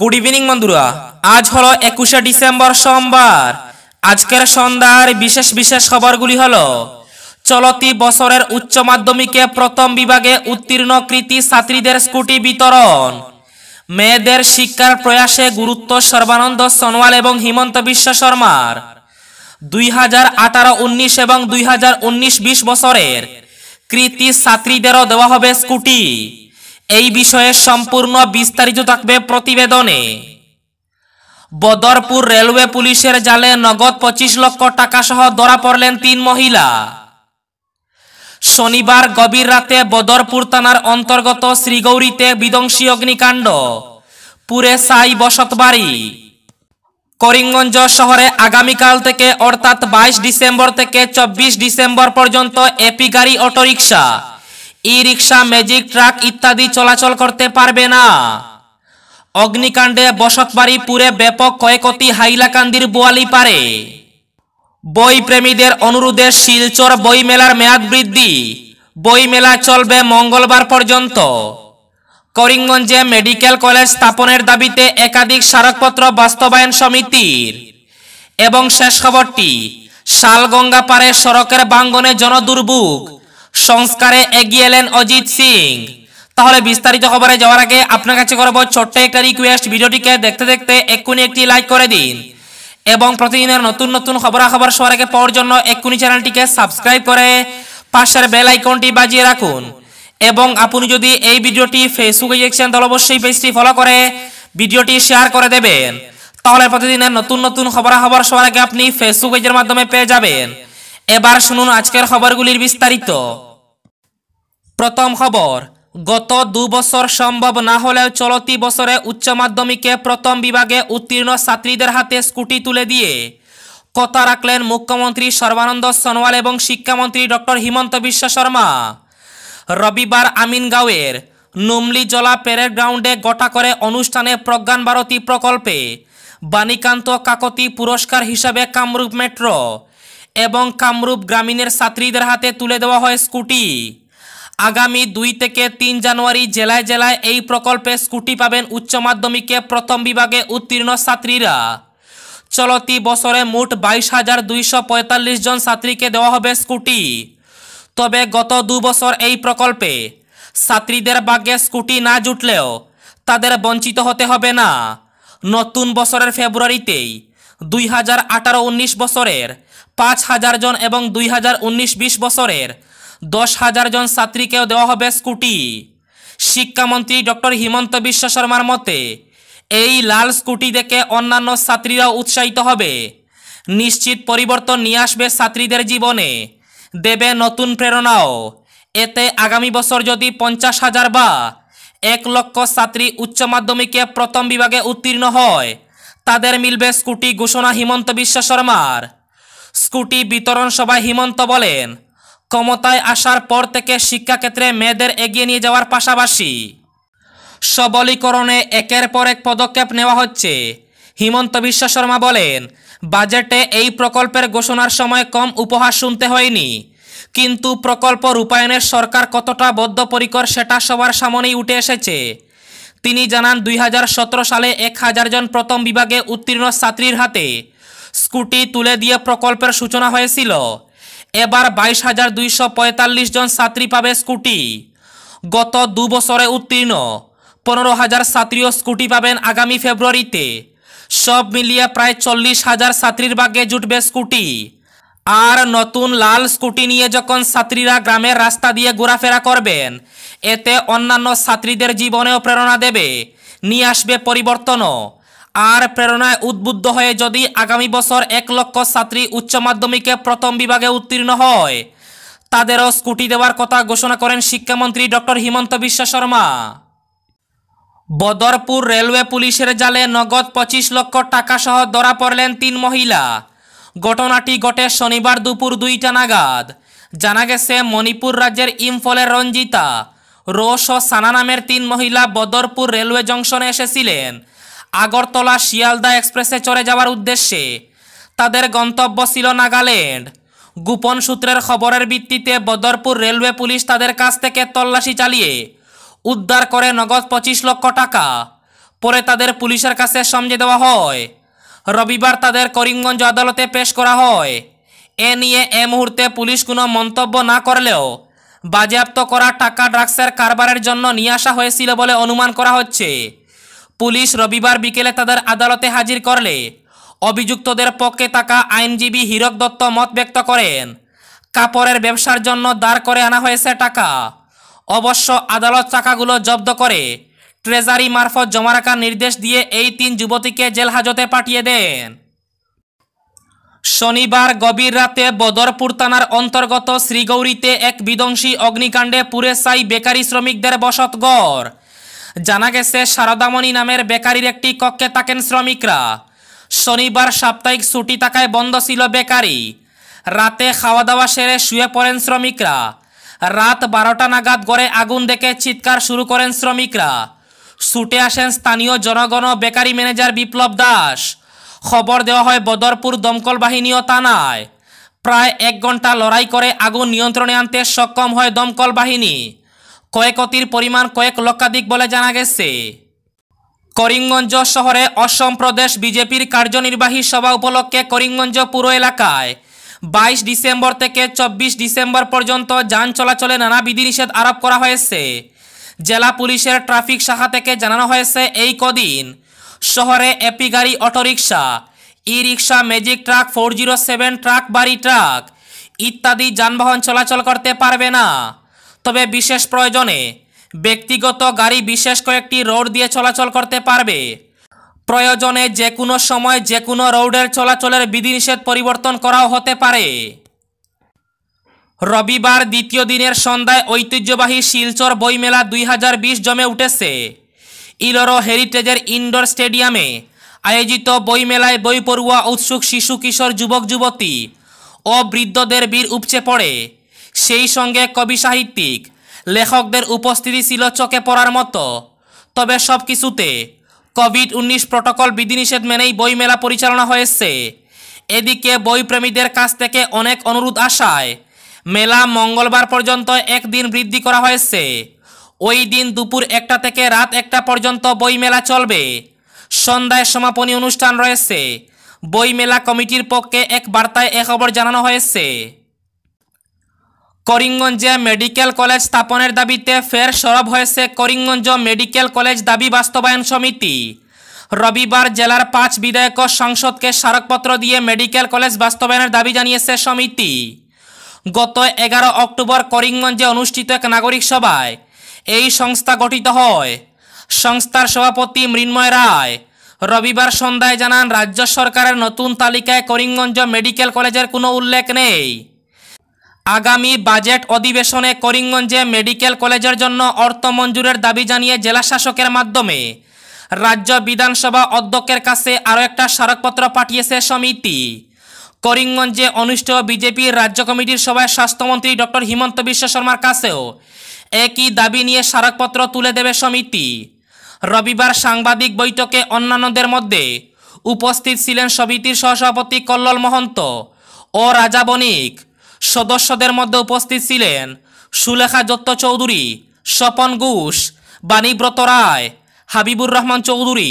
good evening বন্ধুরা আজ হলো একুশে ডিসেম্বর সোমবার আজকের সন্ধ্যার বিশেষ বিশেষ খবরগুলি হল চলতি বছরের উচ্চ মাধ্যমিকে প্রথম বিভাগে উত্তীর্ণ কৃতি ছাত্রীদের স্কুটি বিতরণ মেয়েদের শিক্ষার প্রয়াসে গুরুত্ব সর্বানন্দ সোনোয়াল এবং হিমন্ত বিশ্ব শর্মার দুই হাজার আঠারো উনিশ এবং দুই হাজার উনিশ বিশ বছরের কৃতি ছাত্রীদেরও দেওয়া হবে স্কুটি এই বিষয়ে সম্পূর্ণ বিস্তারিত থাকবে প্রতিবেদনে বদরপুর রেলওয়ে পুলিশের জালে নগদ পঁচিশ লক্ষ টাকা সহ ধরা পড়লেন তিন মহিলা শনিবার গভীর রাতে বদরপুর থানার অন্তর্গত শ্রীগৌরীতে বিধ্বংসী অগ্নিকাণ্ড পুরে সাই বসতবাড়ি করিমগঞ্জ শহরে আগামীকাল থেকে অর্থাৎ বাইশ ডিসেম্বর থেকে চব্বিশ ডিসেম্বর পর্যন্ত এপি গাড়ি autorickshaw e rickshaw Magic truck ইত্যাদি চলাচল করতে পারবে না অগ্নিকাণ্ডে বসতবাড়ি পুরে ব্যাপক কয়েকটি হাইলাকান্দির বোয়ালি পারে বই প্রেমীদের অনুরোধে শিলচর বইমেলার মেয়াদ বৃদ্ধি বইমেলা চলবে মঙ্গলবার পর্যন্ত করিমগঞ্জে মেডিকেল কলেজ স্থাপনের দাবিতে একাধিক স্মারকপত্র বাস্তবায়ন সমিতির এবং শেষ খবরটি শালগঙ্গা পারে সড়কের বাঙ্গনে জনদুর্ভোগ সংস্কারে এগিয়ে এলেন অজিত সিং তাহলে বিস্তারিত খবরে যাওয়ার আগে আপনার কাছে করব ছোট্ট একটা রিকোয়েস্ট ভিডিওটিকে দেখতে দেখতে এক্ষুনি একটি লাইক করে দিন এবং প্রতিদিনের নতুন নতুন খবরাখবর সবার আগে পাওয়ার জন্য এক্ষুনি চ্যানেলটিকে সাবস্ক্রাইব করে পাশের বেল আইকনটি বাজিয়ে রাখুন এবং আপনি যদি এই ভিডিওটি ফেসবুকে দেখছেন তাহলে অবশ্যই পেজটি ফলো করে ভিডিওটি শেয়ার করে দেবেন তাহলে প্রতিদিনের নতুন নতুন খবরাখবর সবার আগে আপনি ফেসবুক পেজের মাধ্যমে পেয়ে যাবেন এবার শুনুন আজকের খবরগুলির বিস্তারিত প্রথম খবর গত দুবছর সম্ভব না হলেও চলতি বছরে উচ্চ মাধ্যমিকে প্রথম বিভাগে উত্তীর্ণ ছাত্রীদের হাতে স্কুটি তুলে দিয়ে কথা রাখলেন মুখ্যমন্ত্রী সর্বানন্দ সোনোয়াল এবং শিক্ষামন্ত্রী ডক্টর হিমন্ত বিশ্ব শর্মা রবিবার আমিনগাঁওয়ের জলা প্যারেড গ্রাউন্ডে গোটা করে অনুষ্ঠানে প্রজ্ঞান ভারতী প্রকল্পে বাণীকান্ত কাকতি পুরস্কার হিসাবে কামরূপ মেট্রো এবং কামরূপ গ্রামীণের ছাত্রীদের হাতে তুলে দেওয়া হয় স্কুটি আগামী দুই থেকে তিন জানুয়ারি জেলায় জেলায় এই প্রকল্পে স্কুটি পাবেন উচ্চ মাধ্যমিকে প্রথম বিভাগে উত্তীর্ণ ছাত্রীরা চলতি বছরে মোট বাইশ হাজার দুইশো পঁয়তাল্লিশ জন ছাত্রীকে দেওয়া হবে স্কুটি তবে গত দু বছর এই প্রকল্পে ছাত্রীদের বাগে স্কুটি না জুটলেও তাদের বঞ্চিত হতে হবে না নতুন বছরের ফেব্রুয়ারিতেই দুই হাজার আঠারো উনিশ বছরের পাঁচ হাজার জন এবং দুই হাজার উনিশ বিশ বছরের দশ হাজার জন ছাত্রীকেও দেওয়া হবে স্কুটি শিক্ষামন্ত্রী ডক্টর হিমন্ত বিশ্ব শর্মার মতে এই লাল স্কুটি দেখে অন্যান্য ছাত্রীরাও উৎসাহিত হবে নিশ্চিত পরিবর্তন নিয়ে আসবে ছাত্রীদের জীবনে দেবে নতুন প্রেরণাও এতে আগামী বছর যদি পঞ্চাশ হাজার বা এক লক্ষ ছাত্রী উচ্চ মাধ্যমিকে প্রথম বিভাগে উত্তীর্ণ হয় তাদের মিলবে স্কুটি ঘোষণা হিমন্ত বিশ্ব শর্মার স্কুটি বিতরণ সভায় হিমন্ত বলেন ক্ষমতায় আসার পর থেকে শিক্ষাক্ষেত্রে মেয়েদের এগিয়ে নিয়ে যাওয়ার পাশাপাশি সবলীকরণে একের পর এক পদক্ষেপ নেওয়া হচ্ছে হিমন্ত বিশ্ব শর্মা বলেন বাজেটে এই প্রকল্পের ঘোষণার সময় কম উপহার শুনতে হয়নি কিন্তু প্রকল্প রূপায়ণের সরকার কতটা বদ্ধপরিকর সেটা সবার সামনেই উঠে এসেছে তিনি জানান দুই সালে এক হাজার জন প্রথম বিভাগে উত্তীর্ণ ছাত্রীর হাতে স্কুটি তুলে দিয়ে প্রকল্পের সূচনা হয়েছিল এবার বাইশ হাজার দুইশো পঁয়তাল্লিশ জন ছাত্রী পাবে স্কুটি গত দু বছরে উত্তীর্ণ পনেরো হাজার ছাত্রীও স্কুটি পাবেন আগামী ফেব্রুয়ারিতে সব মিলিয়ে প্রায় চল্লিশ হাজার ছাত্রীর বাগে জুটবে স্কুটি আর নতুন লাল স্কুটি নিয়ে যখন ছাত্রীরা গ্রামের রাস্তা দিয়ে ঘোরাফেরা করবেন এতে অন্যান্য ছাত্রীদের জীবনেও প্রেরণা দেবে নিয়ে আসবে পরিবর্তনও আর প্রেরণায় উদ্বুদ্ধ হয়ে যদি আগামী বছর এক লক্ষ ছাত্রী উচ্চ মাধ্যমিকে প্রথম বিভাগে উত্তীর্ণ হয় তাদেরও স্কুটি দেওয়ার কথা ঘোষণা করেন শিক্ষামন্ত্রী ডক্টর হিমন্ত বিশ্ব শর্মা বদরপুর রেলওয়ে পুলিশের জালে নগদ পঁচিশ লক্ষ টাকাসহ ধরা পড়লেন তিন মহিলা ঘটনাটি ঘটে শনিবার দুপুর দুইটা নাগাদ জানা গেছে মণিপুর রাজ্যের ইম্ফলের রঞ্জিতা রোশ ও সানা নামের তিন মহিলা বদরপুর রেলওয়ে জংশনে এসেছিলেন আগরতলা শিয়ালদা এক্সপ্রেসে চড়ে যাওয়ার উদ্দেশ্যে তাদের গন্তব্য ছিল নাগাল্যান্ড গোপন সূত্রের খবরের ভিত্তিতে বদরপুর রেলওয়ে পুলিশ তাদের কাছ থেকে তল্লাশি চালিয়ে উদ্ধার করে নগদ পঁচিশ লক্ষ টাকা পরে তাদের পুলিশের কাছে সমঝে দেওয়া হয় রবিবার তাদের করিমগঞ্জ আদালতে পেশ করা হয় এ নিয়ে এ মুহূর্তে পুলিশ কোনো মন্তব্য না করলেও বাজেয়াপ্ত করা টাকা ড্রাগসের কারবারের জন্য নিয়ে আসা হয়েছিল বলে অনুমান করা হচ্ছে পুলিশ রবিবার বিকেলে তাদের আদালতে হাজির করলে অভিযুক্তদের পক্ষে থাকা আইনজীবী হীরক দত্ত মত ব্যক্ত করেন কাপড়ের ব্যবসার জন্য দাঁড় করে আনা হয়েছে টাকা অবশ্য আদালত চাকাগুলো জব্দ করে ট্রেজারি মারফত জমা রাখার নির্দেশ দিয়ে এই তিন যুবতীকে জেল হাজতে পাঠিয়ে দেন শনিবার গভীর রাতে বদরপুর থানার অন্তর্গত শ্রীগৌরীতে এক বিধ্বংসী অগ্নিকাণ্ডে পুরে সাই বেকারি শ্রমিকদের গড় জানা গেছে সারদামণি নামের বেকারির একটি কক্ষে থাকেন শ্রমিকরা শনিবার সাপ্তাহিক ছুটি থাকায় বন্ধ ছিল বেকারি রাতে খাওয়া দাওয়া সেরে শুয়ে পড়েন শ্রমিকরা রাত বারোটা নাগাদ গড়ে আগুন দেখে চিৎকার শুরু করেন শ্রমিকরা ছুটে আসেন স্থানীয় জনগণ বেকারি ম্যানেজার বিপ্লব দাস খবর দেওয়া হয় বদরপুর দমকল বাহিনী ও থানায় প্রায় এক ঘন্টা লড়াই করে আগুন নিয়ন্ত্রণে আনতে সক্ষম হয় দমকল বাহিনী ক্ষয়ক্ষতির পরিমাণ কয়েক লক্ষাধিক বলে জানা গেছে করিমগঞ্জ শহরে অসম প্রদেশ বিজেপির কার্যনির্বাহী সভা উপলক্ষে করিমগঞ্জ পুর এলাকায় বাইশ ডিসেম্বর থেকে চব্বিশ ডিসেম্বর পর্যন্ত যান চলাচলে নানা বিধিনিষেধ আরোপ করা হয়েছে জেলা পুলিশের ট্রাফিক শাখা থেকে জানানো হয়েছে এই কদিন শহরে এপি গাড়ি autorickshaw e rickshaw Magic truck four zero seven truck বাড়ি ট্রাক ইত্যাদি যানবাহন চলাচল করতে পারবে না তবে বিশেষ প্রয়োজনে ব্যক্তিগত গাড়ি বিশেষ কয়েকটি রোড দিয়ে চলাচল করতে পারবে প্রয়োজনে যে কোনো সময় যে কোনো রোডের চলাচলের বিধিনিষেধ পরিবর্তন করাও হতে পারে রবিবার দ্বিতীয় দিনের সন্ধ্যায় ঐতিহ্যবাহী শিলচর বইমেলা দুই হাজার বিশ জমে উঠেছে ইলোরো হেরিটেজের ইনডোর স্টেডিয়ামে আয়োজিত বইমেলায় বই পড়ুয়া উৎসুক শিশু কিশোর যুবক যুবতী ও বৃদ্ধদের বীর উপচে পড়ে সেই সঙ্গে কবি সাহিত্যিক লেখকদের উপস্থিতি ছিল চোখে পড়ার মতো তবে সব কিছুতে কোভিড উনিশ প্রোটোকল বিধিনিষেধ মেনেই বইমেলা পরিচালনা হয়েছে এদিকে বইপ্রেমীদের কাছ থেকে অনেক অনুরোধ আসায় মেলা মঙ্গলবার পর্যন্ত একদিন বৃদ্ধি করা হয়েছে ওই দিন দুপুর একটা থেকে রাত একটা পর্যন্ত বইমেলা চলবে সন্ধ্যায় সমাপনী অনুষ্ঠান রয়েছে বইমেলা কমিটির পক্ষে এক বার্তায় এ খবর জানানো হয়েছে করিমগঞ্জে মেডিকেল কলেজ স্থাপনের দাবিতে ফের সরব হয়েছে করিমগঞ্জ মেডিকেল কলেজ দাবি বাস্তবায়ন সমিতি রবিবার জেলার পাঁচ বিধায়ক সংসদকে স্মারকপত্র দিয়ে মেডিকেল কলেজ বাস্তবায়নের দাবি জানিয়েছে সমিতি গত এগারো অক্টোবর করিমগঞ্জে অনুষ্ঠিত এক নাগরিক সভায় এই সংস্থা গঠিত হয় সংস্থার সভাপতি মৃন্ময় রায় রবিবার সন্ধ্যায় জানান রাজ্য সরকারের নতুন তালিকায় করিমগঞ্জ মেডিকেল কলেজের কোনো উল্লেখ নেই আগামী বাজেট অধিবেশনে করিমগঞ্জে মেডিকেল কলেজের জন্য অর্থ মঞ্জুরের দাবি জানিয়ে জেলা শাসকের মাধ্যমে রাজ্য বিধানসভা অধ্যক্ষের কাছে আরও একটা স্মারকপত্র পাঠিয়েছে সমিতি করিমগঞ্জে অনুষ্ঠিত বিজেপির রাজ্য কমিটির সভায় স্বাস্থ্যমন্ত্রী ডক্টর হিমন্ত বিশ্ব শর্মার কাছেও একই দাবি নিয়ে স্মারকপত্র তুলে দেবে সমিতি রবিবার সাংবাদিক বৈঠকে অন্যান্যদের মধ্যে উপস্থিত ছিলেন সমিতির সহসভাপতি কল্লোল মহন্ত ও রাজা বণিক সদস্যদের মধ্যে উপস্থিত ছিলেন সুলেখা দত্ত চৌধুরী স্বপন ঘোষ বাণীব্রত রায় হাবিবুর রহমান চৌধুরী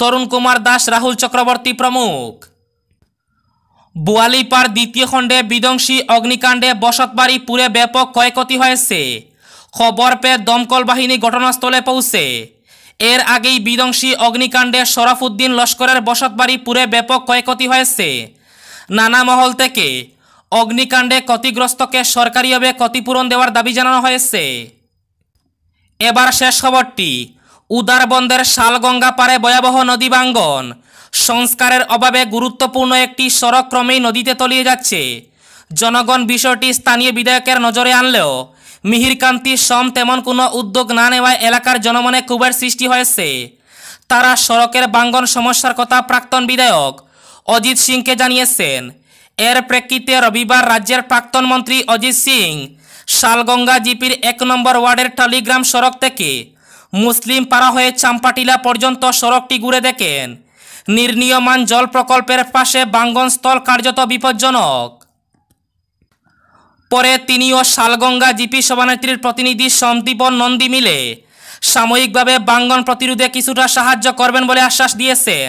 তরুণ কুমার দাস রাহুল চক্রবর্তী প্রমুখ বোয়ালিপাড় দ্বিতীয় খণ্ডে বিধ্বংসী অগ্নিকাণ্ডে বসতবাড়ি পুরে ব্যাপক ক্ষয়ক্ষতি হয়েছে খবর পেয়ে দমকল বাহিনী ঘটনাস্থলে পৌঁছে এর আগেই বিধ্বংসী অগ্নিকাণ্ডে উদ্দিন লস্করের বসতবাড়ি পুরে ব্যাপক ক্ষয়ক্ষতি হয়েছে নানা মহল থেকে অগ্নিকাণ্ডে ক্ষতিগ্রস্তকে সরকারিভাবে ক্ষতিপূরণ দেওয়ার দাবি জানানো হয়েছে এবার শেষ খবরটি উদারবন্দের শালগঙ্গা পারে ভয়াবহ নদী বাঙ্গন সংস্কারের অভাবে গুরুত্বপূর্ণ একটি সড়ক ক্রমেই নদীতে তলিয়ে যাচ্ছে জনগণ বিষয়টি স্থানীয় বিধায়কের নজরে আনলেও মিহিরকান্তি সম তেমন কোনো উদ্যোগ না নেওয়ায় এলাকার জনমনে ক্ষোভের সৃষ্টি হয়েছে তারা সড়কের বাঙ্গন সমস্যার কথা প্রাক্তন বিধায়ক অজিত সিংকে জানিয়েছেন এর প্রেক্ষিতে রবিবার রাজ্যের প্রাক্তন মন্ত্রী অজিত সিং শালগঙ্গা জিপির এক নম্বর ওয়ার্ডের টালিগ্রাম সড়ক থেকে মুসলিম পাড়া হয়ে চাম্পাটিলা পর্যন্ত সড়কটি ঘুরে দেখেন নির্নিয়মান জল প্রকল্পের পাশে বাঙ্গনস্থল কার্যত বিপজ্জনক পরে তিনি ও শালগঙ্গা জিপি সভানেত্রীর প্রতিনিধি সন্দীপন নন্দী মিলে সাময়িকভাবে বাঙ্গন প্রতিরোধে কিছুটা সাহায্য করবেন বলে আশ্বাস দিয়েছেন